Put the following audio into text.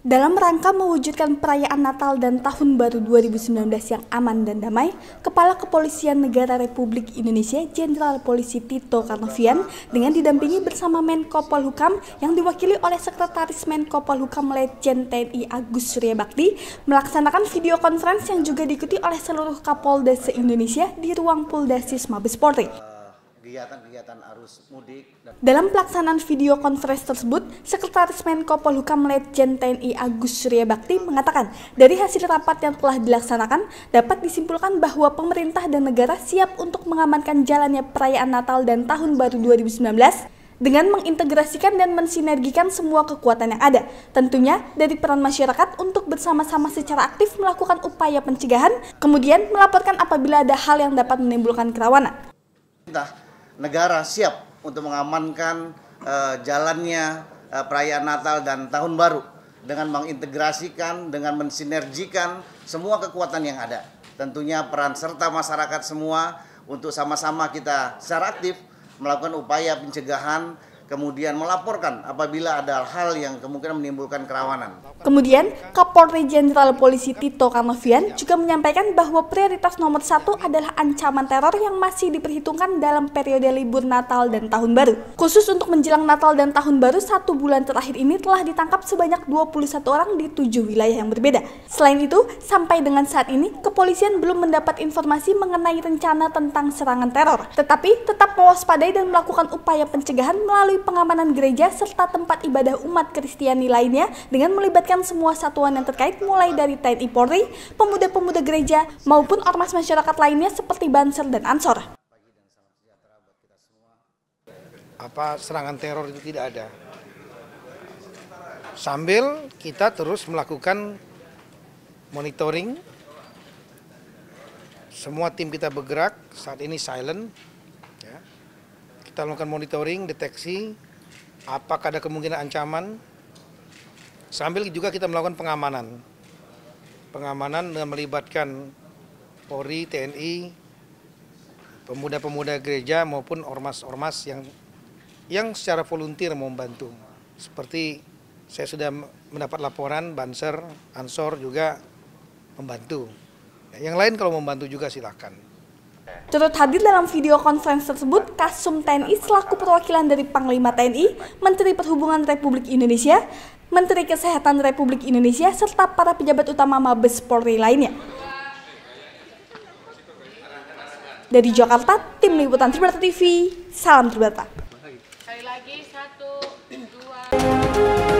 Dalam rangka mewujudkan perayaan Natal dan Tahun Baru 2019 yang aman dan damai, Kepala Kepolisian Negara Republik Indonesia Jenderal Polisi Tito Karnavian dengan didampingi bersama Menko Polhukam yang diwakili oleh Sekretaris Menko Polhukam Letjen TNI Agus Surya Bakti melaksanakan video konferensi yang juga diikuti oleh seluruh Kapolda se-Indonesia di ruang Poldasis Mabes Polri kegiatan-kegiatan arus mudik. Dan... Dalam pelaksanaan video konferensi tersebut, Sekretaris Menko Polhukam Letjen TNI Agus Surya Bakti mengatakan, dari hasil rapat yang telah dilaksanakan, dapat disimpulkan bahwa pemerintah dan negara siap untuk mengamankan jalannya perayaan Natal dan Tahun Baru 2019 dengan mengintegrasikan dan mensinergikan semua kekuatan yang ada. Tentunya dari peran masyarakat untuk bersama-sama secara aktif melakukan upaya pencegahan, kemudian melaporkan apabila ada hal yang dapat menimbulkan kerawanan. Entah negara siap untuk mengamankan uh, jalannya uh, perayaan Natal dan Tahun Baru dengan mengintegrasikan, dengan mensinergikan semua kekuatan yang ada. Tentunya peran serta masyarakat semua untuk sama-sama kita secara aktif melakukan upaya pencegahan kemudian melaporkan apabila ada hal yang kemungkinan menimbulkan kerawanan. Kemudian, Kapolri Jenderal Polisi Tito Karnavian juga menyampaikan bahwa prioritas nomor satu adalah ancaman teror yang masih diperhitungkan dalam periode libur Natal dan Tahun Baru. Khusus untuk menjelang Natal dan Tahun Baru, satu bulan terakhir ini telah ditangkap sebanyak 21 orang di tujuh wilayah yang berbeda. Selain itu, sampai dengan saat ini, kepolisian belum mendapat informasi mengenai rencana tentang serangan teror, tetapi tetap mewaspadai dan melakukan upaya pencegahan melalui pengamanan gereja serta tempat ibadah umat Kristiani lainnya dengan melibatkan semua satuan yang terkait mulai dari TNI Polri, pemuda-pemuda gereja, maupun ormas masyarakat lainnya seperti Banser dan Ansor. Apa serangan teror itu tidak ada. Sambil kita terus melakukan monitoring semua tim kita bergerak saat ini silent ya kita lakukan monitoring, deteksi, apakah ada kemungkinan ancaman, sambil juga kita melakukan pengamanan. Pengamanan dengan melibatkan Polri, TNI, pemuda-pemuda gereja maupun ormas-ormas yang yang secara volunteer mau membantu. Seperti saya sudah mendapat laporan Banser, Ansor juga membantu. Yang lain kalau membantu juga silakan. Turut hadir dalam video conference tersebut, Kasum TNI selaku perwakilan dari Panglima TNI, Menteri Perhubungan Republik Indonesia, Menteri Kesehatan Republik Indonesia, serta para pejabat utama Mabes Polri lainnya. Dari Jakarta, Tim Liputan Tribrata TV, Salam Tribrata. Sekali lagi, satu, dua...